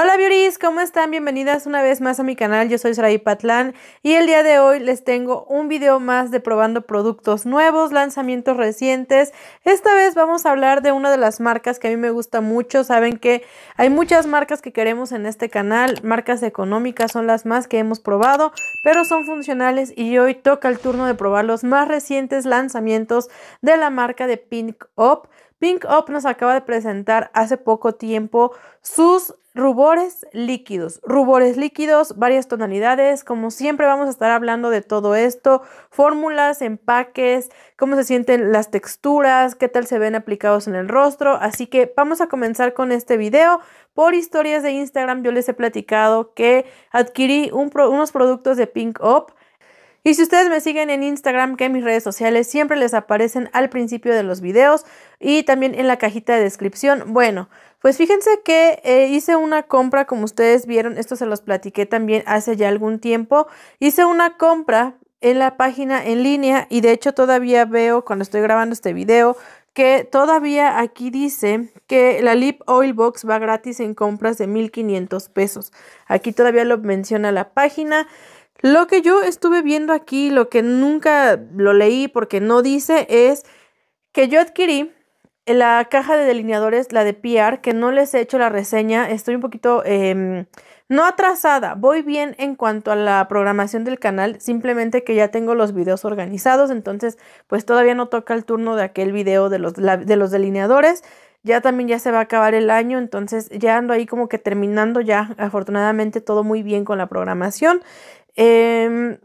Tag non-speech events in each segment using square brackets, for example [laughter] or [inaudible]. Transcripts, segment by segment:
Hola beauties, ¿cómo están? Bienvenidas una vez más a mi canal, yo soy Sarai Patlán y el día de hoy les tengo un video más de probando productos nuevos, lanzamientos recientes. Esta vez vamos a hablar de una de las marcas que a mí me gusta mucho, saben que hay muchas marcas que queremos en este canal, marcas económicas son las más que hemos probado, pero son funcionales y hoy toca el turno de probar los más recientes lanzamientos de la marca de Pink Up. Pink Up nos acaba de presentar hace poco tiempo sus Rubores líquidos, rubores líquidos, varias tonalidades, como siempre vamos a estar hablando de todo esto, fórmulas, empaques, cómo se sienten las texturas, qué tal se ven aplicados en el rostro, así que vamos a comenzar con este video. Por historias de Instagram yo les he platicado que adquirí unos productos de Pink Up y si ustedes me siguen en Instagram, que mis redes sociales siempre les aparecen al principio de los videos y también en la cajita de descripción. Bueno, pues fíjense que eh, hice una compra, como ustedes vieron, esto se los platiqué también hace ya algún tiempo. Hice una compra en la página en línea y de hecho todavía veo cuando estoy grabando este video que todavía aquí dice que la Lip Oil Box va gratis en compras de 1500 pesos. Aquí todavía lo menciona la página. Lo que yo estuve viendo aquí, lo que nunca lo leí porque no dice, es que yo adquirí la caja de delineadores, la de PR, que no les he hecho la reseña, estoy un poquito em, no atrasada, voy bien en cuanto a la programación del canal, simplemente que ya tengo los videos organizados, entonces pues todavía no toca el turno de aquel video de los, de los delineadores, ya también ya se va a acabar el año, entonces ya ando ahí como que terminando ya, afortunadamente todo muy bien con la programación. Em,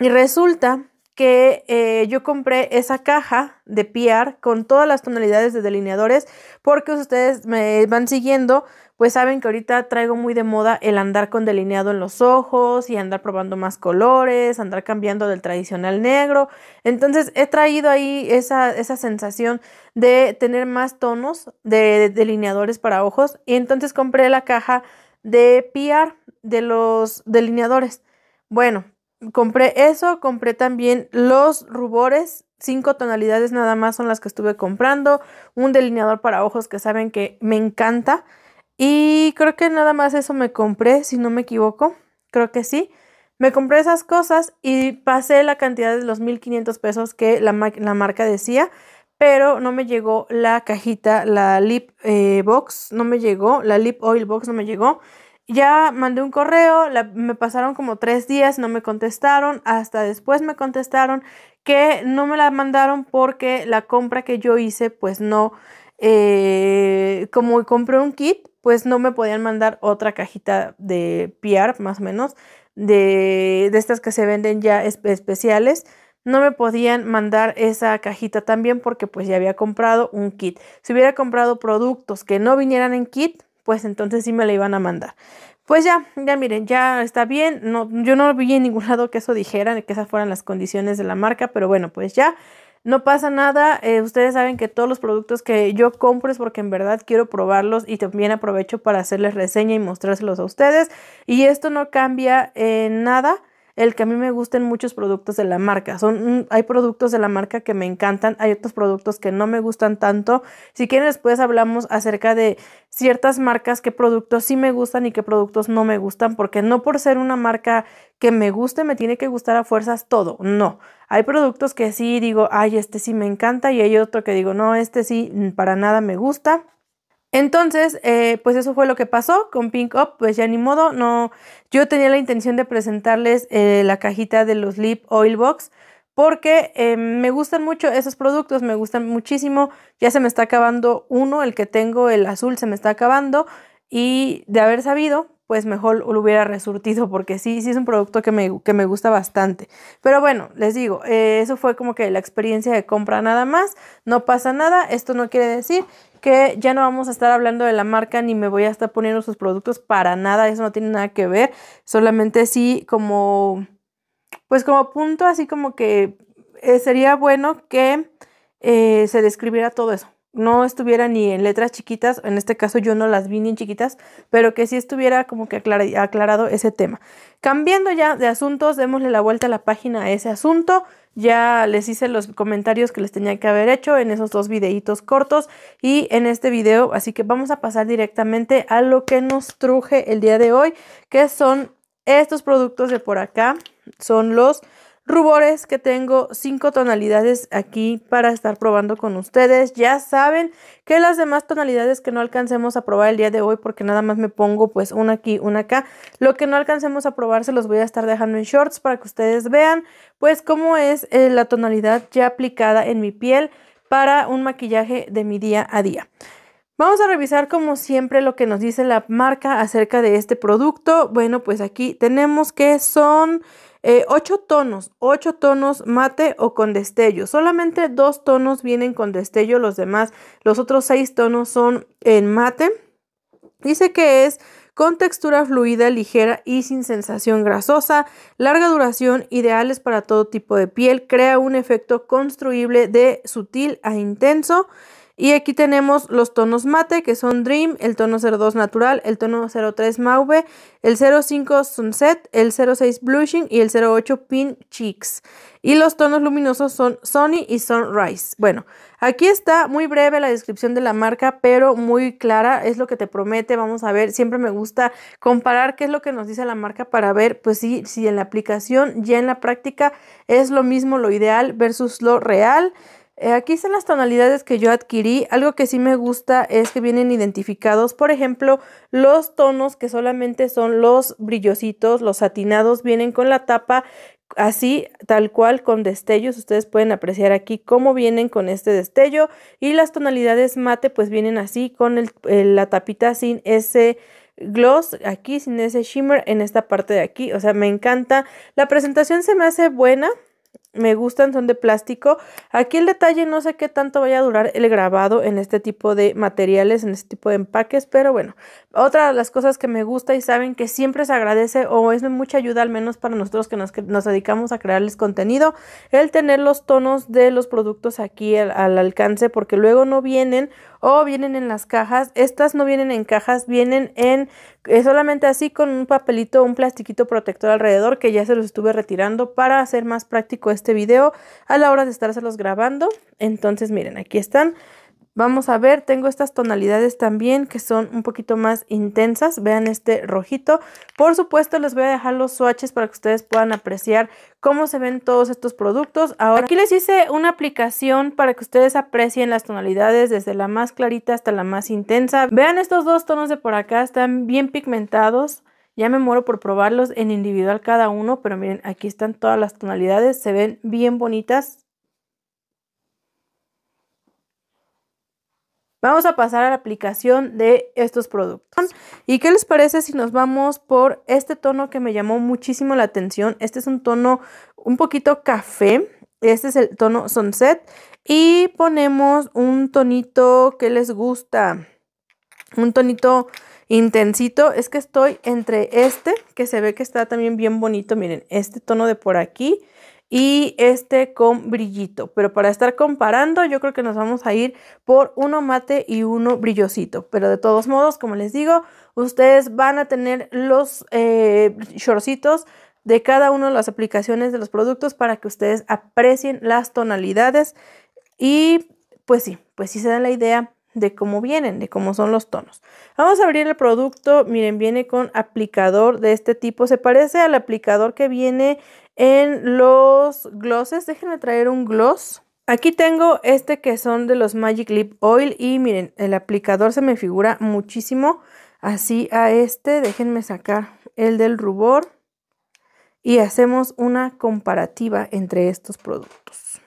y resulta que eh, yo compré esa caja de PR con todas las tonalidades de delineadores porque ustedes me van siguiendo, pues saben que ahorita traigo muy de moda el andar con delineado en los ojos y andar probando más colores, andar cambiando del tradicional negro. Entonces he traído ahí esa, esa sensación de tener más tonos de delineadores para ojos y entonces compré la caja de PR de los delineadores. Bueno, compré eso, compré también los rubores, cinco tonalidades nada más son las que estuve comprando, un delineador para ojos que saben que me encanta y creo que nada más eso me compré, si no me equivoco, creo que sí. Me compré esas cosas y pasé la cantidad de los 1500 pesos que la, marca decía, pero no me llegó la cajita, la lip eh, box, no me llegó, la lip oil box no me llegó. Ya mandé un correo, me pasaron como tres días, no me contestaron, hasta después me contestaron que no me la mandaron porque la compra que yo hice, pues no, eh, como compré un kit, pues no me podían mandar otra cajita de PR, más o menos, de, de estas que se venden ya especiales no me podían mandar esa cajita también porque pues ya había comprado un kit. Si hubiera comprado productos que no vinieran en kit, pues entonces sí me la iban a mandar. Pues ya, ya miren, ya está bien. No, yo no vi en ningún [laughs] lado que eso dijeran, que esas fueran las condiciones de la marca, pero bueno, pues ya. No pasa nada, eh, ustedes saben que todos los productos que yo compro es porque en verdad quiero probarlos y también aprovecho para hacerles reseña y mostrárselos a ustedes. Y esto no cambia en nada el que a mí me gusten muchos productos de la marca. Son, mm, hay productos de la marca que me encantan, hay otros productos que no me gustan tanto. Si quieren, después hablamos acerca de ciertas marcas, qué productos sí me gustan y qué productos no me gustan, porque no por ser una marca que me guste, me tiene que gustar a fuerzas todo. No. Hay productos que sí digo, ay, este sí me encanta, y hay otro que digo, no, este sí mm, para nada me gusta. Entonces, eh, pues eso fue lo que pasó con Pink Up, pues ya ni modo, no, yo tenía la intención de presentarles eh, la cajita de los Lip Oil Box porque eh, me gustan mucho esos productos, me gustan muchísimo, ya se me está acabando uno, el que tengo, el azul, se me está acabando y de haber sabido, pues mejor lo hubiera resurtido porque sí, sí es un producto que me, que me gusta bastante. Pero bueno, les digo, eso fue como que la experiencia de compra nada más, no pasa nada, esto no quiere decir que ya no vamos a estar hablando de la marca ni me voy a estar poniendo sus productos para nada, eso no tiene nada que ver, solamente sí como, pues como punto, así como que eh, sería bueno que eh, se describiera todo eso. No estuviera ni en letras chiquitas, en este caso yo no las vi ni en chiquitas, pero que sí estuviera como que aclarado ese tema. Cambiando ya de asuntos, démosle la vuelta a la página a ese asunto. Ya les hice los comentarios que les tenía que haber hecho en esos dos videitos cortos y en este video, así que vamos a pasar directamente a lo que nos truje el día de hoy, que son estos productos de por acá, son los rubores que tengo cinco tonalidades aquí para estar probando con ustedes. Ya saben que las demás tonalidades que no alcancemos a probar el día de hoy, porque nada más me pongo pues una aquí, una acá, lo que no alcancemos a probar se los voy a estar dejando en shorts para que ustedes vean pues cómo es eh, la tonalidad ya aplicada en mi piel para un maquillaje de mi día a día. Vamos a revisar como siempre lo que nos dice la marca acerca de este producto. Bueno, pues aquí tenemos que son 8 eh, ocho tonos, ocho tonos mate o con destello. Solamente dos tonos vienen con destello, los demás, los otros seis tonos son en mate. Dice que es con textura fluida, ligera y sin sensación grasosa, larga duración, ideales para todo tipo de piel, crea un efecto construible de sutil a intenso. Y aquí tenemos los tonos mate, que son Dream, el tono 02 Natural, el tono 03 Mauve, el 05 Sunset, el 06 Blushing y el 08 Pin Cheeks. Y los tonos luminosos son Sony y Sunrise. Bueno, aquí está muy breve la descripción de la marca, pero muy clara, es lo que te promete, vamos a ver, siempre me gusta comparar qué es lo que nos dice la marca para ver, pues si en la aplicación, ya en la práctica es lo mismo lo ideal versus lo real. Eh, aquí están las tonalidades que yo adquirí. Algo que sí me gusta es que vienen identificados. Por ejemplo, los tonos que solamente son los brillositos, los satinados, vienen con la tapa así, tal cual, con destellos. Ustedes pueden apreciar aquí cómo vienen con este destello. Y las tonalidades mate, pues vienen así, con la tapita sin ese gloss aquí, sin ese shimmer en esta parte de aquí. O sea, me encanta. La presentación se me hace buena me gustan, son de plástico. Aquí el detalle, no sé qué tanto vaya a durar el grabado en este tipo de materiales, en este tipo de empaques, pero bueno, otra de las cosas que me gusta y saben que siempre se agradece o es de mucha ayuda, al menos para nosotros que nos, dedicamos a crearles contenido, el tener los tonos de los productos aquí al alcance, porque luego no vienen o oh, vienen en las cajas. Estas no vienen en cajas, vienen en eh, solamente así con un papelito, un plastiquito protector alrededor que ya se los estuve retirando para hacer más práctico este video a la hora de estárselos grabando. Entonces miren, aquí están. Vamos a ver, tengo estas tonalidades también que son un poquito más intensas. Vean este rojito. Por supuesto, les voy a dejar los swatches para que ustedes puedan apreciar cómo se ven todos estos productos. Ahora, aquí les hice una aplicación para que ustedes aprecien las tonalidades desde la más clarita hasta la más intensa. Vean estos dos tonos de por acá, están bien pigmentados. Ya me muero por probarlos en individual cada uno, pero miren, aquí están todas las tonalidades, se ven bien bonitas, Vamos a pasar a la aplicación de estos productos. ¿Y qué les parece si nos vamos por este tono que me llamó muchísimo la atención? Este es un tono un poquito café. Este es el tono Sunset. Y ponemos un tonito que les gusta. Un tonito intensito. Es que estoy entre este, que se ve que está también bien bonito. Miren, este tono de por aquí y este con brillito. Pero para estar comparando, yo creo que nos vamos a ir por uno mate y uno brillosito. Pero de todos modos, como les digo, ustedes van a tener los eh, de cada una de las aplicaciones de los productos para que ustedes aprecien las tonalidades y pues sí, pues sí se dan la idea de cómo vienen, de cómo son los tonos. Vamos a abrir el producto, miren, viene con aplicador de este tipo, se parece al aplicador que viene en los glosses. Déjenme traer un gloss. Aquí tengo este que son de los Magic Lip Oil y miren, el aplicador se me figura muchísimo así a este. Déjenme sacar el del rubor y hacemos una comparativa entre estos productos.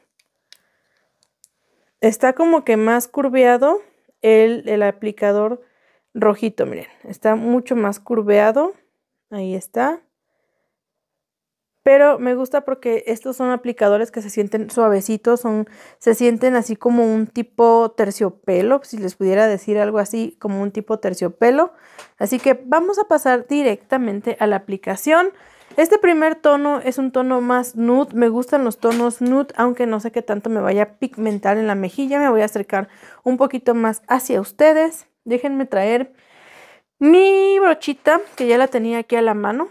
Está como que más curveado el, el aplicador rojito, miren, está mucho más curveado. Ahí está pero me gusta porque estos son aplicadores que se sienten suavecitos, son, se sienten así como un tipo terciopelo, si les pudiera decir algo así, como un tipo terciopelo. Así que vamos a pasar directamente a la aplicación. Este primer tono es un tono más nude, me gustan los tonos nude, aunque no sé qué tanto me vaya a pigmentar en la mejilla, me voy a acercar un poquito más hacia ustedes. Déjenme traer mi brochita, que ya la tenía aquí a la mano.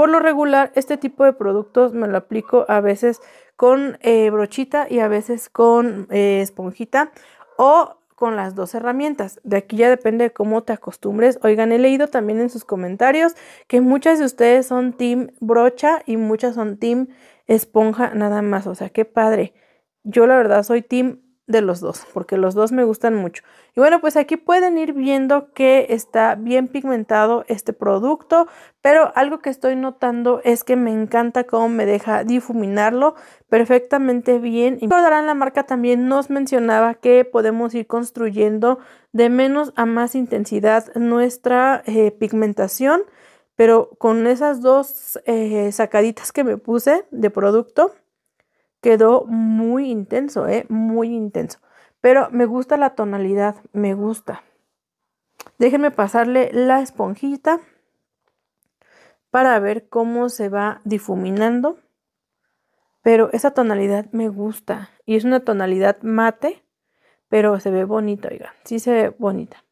Por lo regular, este tipo de productos me lo aplico a veces con eh, brochita y a veces con eh, esponjita o con las dos herramientas. De aquí ya depende de cómo te acostumbres. Oigan, he leído también en sus comentarios que muchas de ustedes son team brocha y muchas son team esponja nada más. O sea, qué padre. Yo la verdad soy team de los dos, porque los dos me gustan mucho. Y bueno, pues aquí pueden ir viendo que está bien pigmentado este producto, pero algo que estoy notando es que me encanta cómo me deja difuminarlo perfectamente bien. Y recordarán la marca también nos mencionaba que podemos ir construyendo de menos a más intensidad nuestra eh, pigmentación, pero con esas dos eh, sacaditas que me puse de producto, quedó muy intenso, ¿eh? Muy intenso. Pero me gusta la tonalidad, me gusta. Déjenme pasarle la esponjita para ver cómo se va difuminando. Pero esa tonalidad me gusta. Y es una tonalidad mate, pero se ve bonito, oigan. Sí se ve bonita.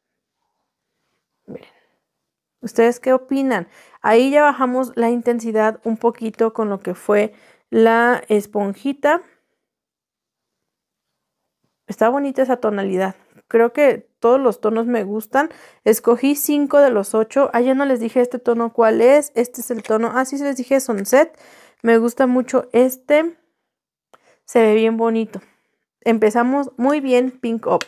Miren. ¿Ustedes qué opinan? Ahí ya bajamos la intensidad un poquito con lo que fue la esponjita. Está bonita esa tonalidad. Creo que todos los tonos me gustan. Escogí 5 de los 8. Ayer ah, no les dije este tono cuál es. Este es el tono. Así ah, se les dije Sunset. Me gusta mucho este. Se ve bien bonito. Empezamos muy bien Pink Up.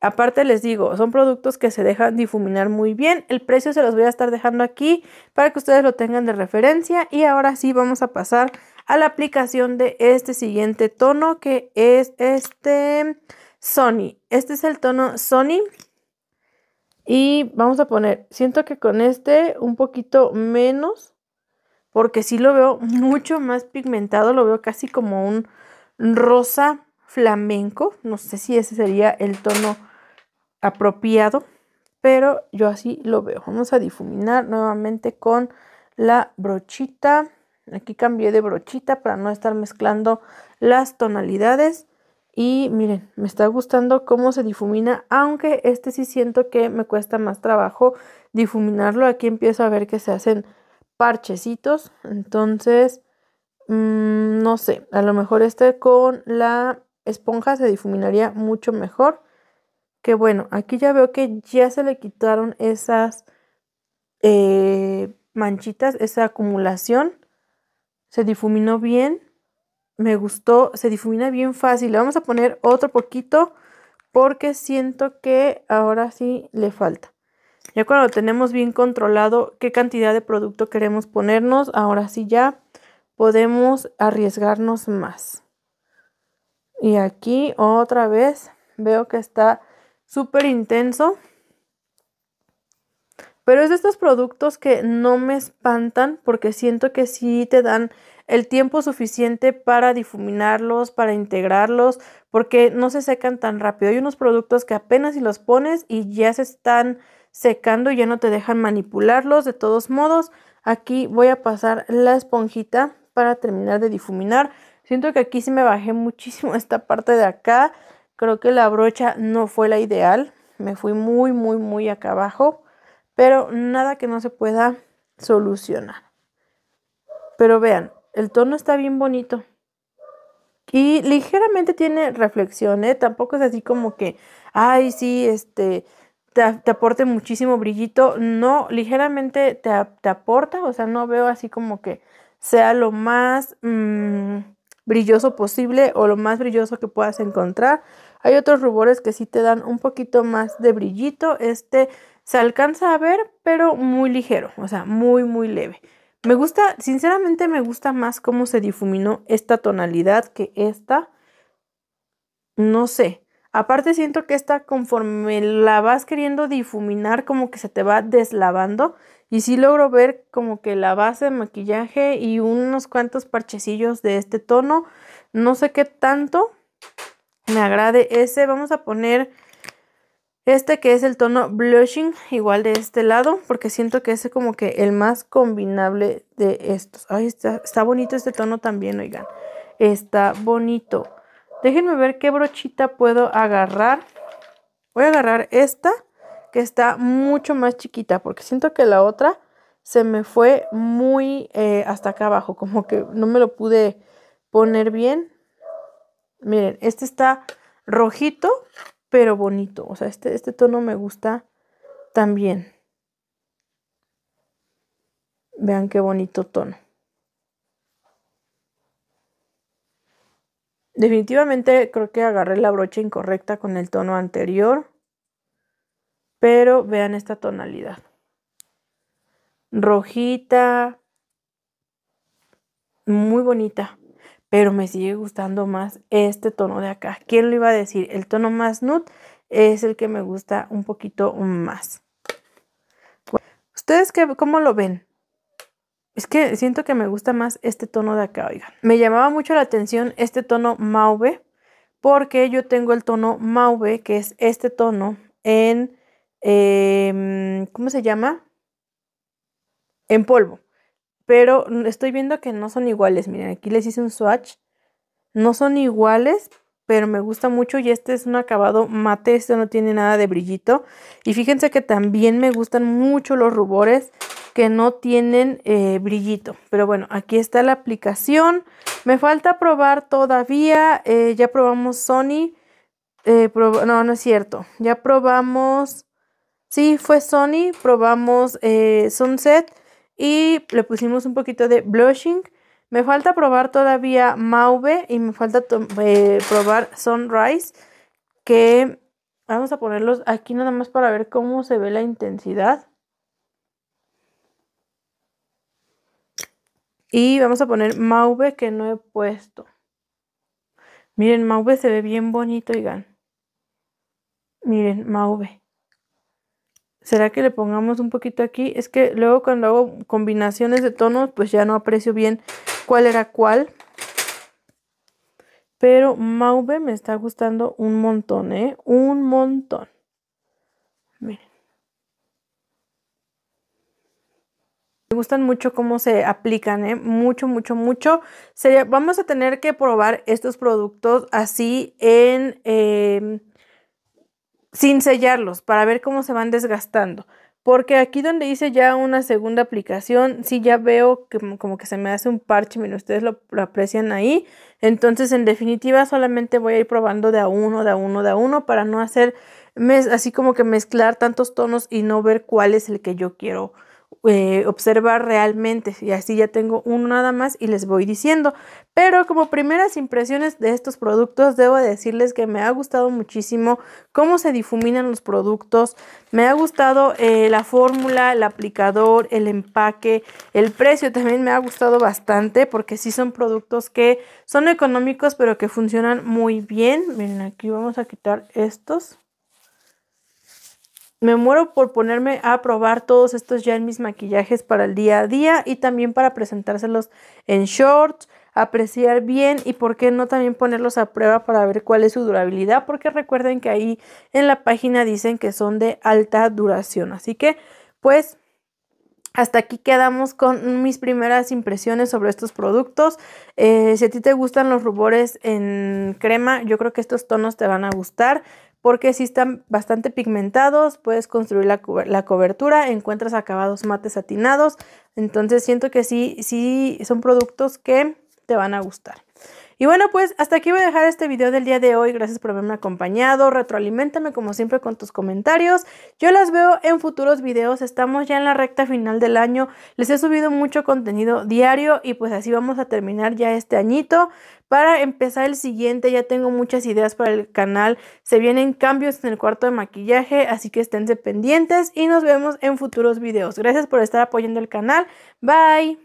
Aparte les digo, son productos que se dejan difuminar muy bien. El precio se los voy a estar dejando aquí para que ustedes lo tengan de referencia. Y ahora sí vamos a pasar a la aplicación de este siguiente tono que es este Sony. Este es el tono Sony. Y vamos a poner, siento que con este un poquito menos, porque si lo veo [laughs] mucho más pigmentado, lo veo casi como un rosa flamenco. No sé si ese sería el tono apropiado, pero yo así lo veo. Vamos a difuminar nuevamente con la brochita. Aquí cambié de brochita para no estar mezclando las tonalidades. Y miren, me está gustando cómo se difumina, aunque este sí siento que me cuesta más trabajo difuminarlo. Aquí empiezo a ver que se hacen parchecitos. Entonces, mm, no sé, a lo mejor este con la esponja se difuminaría mucho mejor. Que bueno, aquí ya veo que ya se le quitaron esas eh, manchitas, esa acumulación. Se difuminó bien. Me gustó. Se difumina bien fácil. Le vamos a poner otro poquito porque siento que ahora sí le falta. Ya cuando tenemos bien controlado qué cantidad de producto queremos ponernos, ahora sí ya podemos arriesgarnos más. Y aquí otra vez veo que está súper intenso. Pero es de estos productos que no me espantan porque siento que sí te dan el tiempo suficiente para difuminarlos, para integrarlos, porque no se secan tan rápido. Hay unos productos que apenas si los pones y ya se están secando y ya no te dejan manipularlos. De todos modos, aquí voy a pasar la esponjita para terminar de difuminar. Siento que aquí sí me bajé muchísimo [laughs] esta parte de acá. Creo que la brocha no fue la ideal. Me fui muy, muy, muy acá abajo pero nada que no se pueda solucionar. Pero vean, el tono está bien bonito. Y ligeramente tiene reflexión, ¿eh? Tampoco es así como que, ay, sí, este, te, aporte muchísimo brillito. No, ligeramente te, aporta, o sea, no veo así como que sea lo más mm, brilloso posible o lo más brilloso que puedas encontrar. Hay otros rubores que sí te dan un poquito más de brillito. Este se alcanza a ver, pero muy ligero, o sea, muy, muy leve. Me gusta, sinceramente me gusta más cómo se difuminó esta tonalidad que esta. No sé. Aparte siento que esta conforme la vas queriendo difuminar como que se te va deslavando y sí logro ver como que la base de maquillaje y unos cuantos parchecillos de este tono. No sé qué tanto me agrade ese. Vamos a poner este que es el tono blushing, igual de este lado, porque siento que es como que el más combinable de estos. Ay, está, bonito este tono también, oigan. Está bonito. Déjenme ver qué brochita puedo agarrar. Voy a agarrar esta, que está mucho más chiquita, porque siento que la otra se me fue muy eh, hasta acá abajo, como que no me lo pude poner bien. Miren, este está rojito pero bonito. O sea, este, este tono me gusta también. Vean qué bonito tono. Definitivamente creo que agarré la brocha incorrecta con el tono anterior. Pero vean esta tonalidad. Rojita. Muy bonita pero me sigue gustando más este tono de acá. ¿Quién lo iba a decir? El tono más nude es el que me gusta un poquito más. ¿Ustedes qué, cómo lo ven? Es que siento que me gusta más este tono de acá, oigan. Me llamaba mucho la atención este tono mauve, porque yo tengo el tono mauve, que es este tono, en, em, ¿cómo se llama? En polvo pero estoy viendo que no son iguales. Miren, aquí les hice un swatch. No son iguales, pero me gusta mucho y este es un acabado mate, esto no tiene nada de brillito. Y fíjense que también me gustan mucho los rubores que no tienen eh, brillito. Pero bueno, aquí está la aplicación. Me falta probar todavía, eh, ya probamos Sony. Eh, no, no es cierto, ya probamos... Sí, fue Sony, probamos Sunset y le pusimos un poquito de blushing. Me falta probar todavía Mauve y me falta eh, probar Sunrise, que vamos a ponerlos aquí nada más para ver cómo se ve la intensidad. Y vamos a poner Mauve que no he puesto. Miren, Mauve se ve bien bonito, oigan. Miren, Mauve. ¿Será que le pongamos un poquito aquí? Es que luego cuando hago combinaciones de tonos, pues ya no aprecio bien cuál era cuál. Pero Mauve me está gustando un montón, ¿eh? Un montón. Miren. Me gustan mucho cómo se aplican, ¿eh? Mucho, mucho, mucho. vamos a tener que probar estos productos así en... Em, sin sellarlos para ver cómo se van desgastando. Porque aquí donde hice ya una segunda aplicación, sí ya veo que como que se me hace un parche, miren, ustedes lo, aprecian ahí. Entonces, en definitiva, solamente voy a ir probando de a uno, de a uno, de a uno, para no hacer así como que mezclar tantos tonos y no ver cuál es el que yo quiero eh, observar realmente y así ya tengo uno nada más y les voy diciendo. Pero como primeras impresiones de estos productos, debo decirles que me ha gustado muchísimo cómo se difuminan los productos, me ha gustado eh, la fórmula, el aplicador, el empaque, el precio también me ha gustado bastante porque sí son productos que son económicos pero que funcionan muy bien. Miren, aquí vamos a quitar estos me muero por ponerme a probar todos estos ya en mis maquillajes para el día a día y también para presentárselos en shorts, apreciar bien y por qué no también ponerlos a prueba para ver cuál es su durabilidad, porque recuerden que ahí en la página dicen que son de alta duración. Así que, pues, hasta aquí quedamos con mis primeras impresiones sobre estos productos. Eh, si a ti te gustan los rubores en crema, yo creo que estos tonos te van a gustar porque si están bastante pigmentados, puedes construir la, cobertura, encuentras acabados mates satinados, entonces siento que sí, sí son productos que te van a gustar. Y bueno, pues hasta aquí voy a dejar este video del día de hoy. Gracias por haberme acompañado. Retroalimentame como siempre con tus comentarios. Yo las veo en futuros videos. Estamos ya en la recta final del año. Les he subido mucho contenido diario y pues así vamos a terminar ya este añito. Para empezar el siguiente ya tengo muchas ideas para el canal. Se vienen cambios en el cuarto de maquillaje, así que esténse pendientes y nos vemos en futuros videos. Gracias por estar apoyando el canal. Bye.